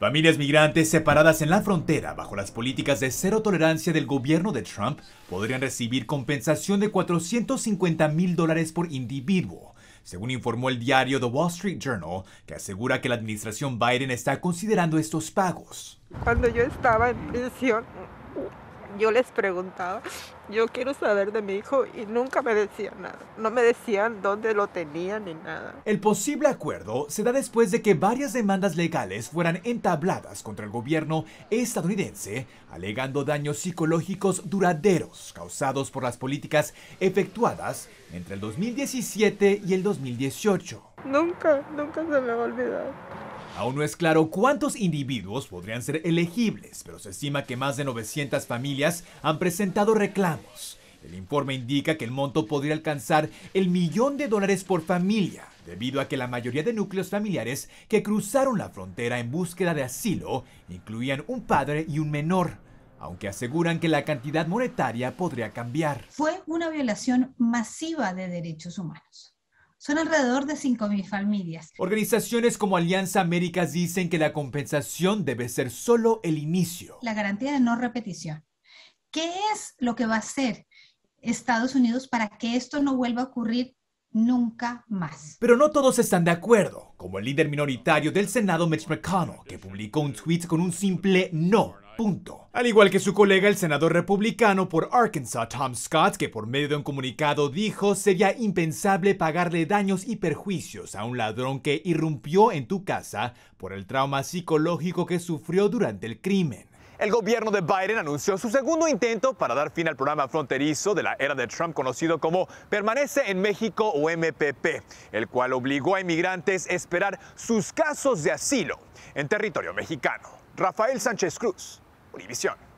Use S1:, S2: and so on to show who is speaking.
S1: Familias migrantes separadas en la frontera bajo las políticas de cero tolerancia del gobierno de Trump podrían recibir compensación de 450 mil dólares por individuo, según informó el diario The Wall Street Journal, que asegura que la administración Biden está considerando estos pagos. Cuando yo estaba en prisión, yo les preguntaba, yo quiero saber de mi hijo y nunca me decían nada. No me decían dónde lo tenían ni nada. El posible acuerdo se da después de que varias demandas legales fueran entabladas contra el gobierno estadounidense, alegando daños psicológicos duraderos causados por las políticas efectuadas entre el 2017 y el 2018. Nunca, nunca se me va a olvidar. Aún no es claro cuántos individuos podrían ser elegibles, pero se estima que más de 900 familias han presentado reclamos. El informe indica que el monto podría alcanzar el millón de dólares por familia, debido a que la mayoría de núcleos familiares que cruzaron la frontera en búsqueda de asilo incluían un padre y un menor, aunque aseguran que la cantidad monetaria podría cambiar.
S2: Fue una violación masiva de derechos humanos son alrededor de 5.000 familias.
S1: Organizaciones como Alianza Américas dicen que la compensación debe ser solo el inicio.
S2: La garantía de no repetición. ¿Qué es lo que va a hacer Estados Unidos para que esto no vuelva a ocurrir nunca más.
S1: Pero no todos están de acuerdo, como el líder minoritario del Senado Mitch McConnell, que publicó un tweet con un simple no al igual que su colega el senador republicano por Arkansas, Tom Scott, que por medio de un comunicado dijo sería impensable pagarle daños y perjuicios a un ladrón que irrumpió en tu casa por el trauma psicológico que sufrió durante el crimen. El gobierno de Biden anunció su segundo intento para dar fin al programa fronterizo de la era de Trump conocido como Permanece en México o MPP, el cual obligó a inmigrantes a esperar sus casos de asilo en territorio mexicano. Rafael Sánchez Cruz Univisión.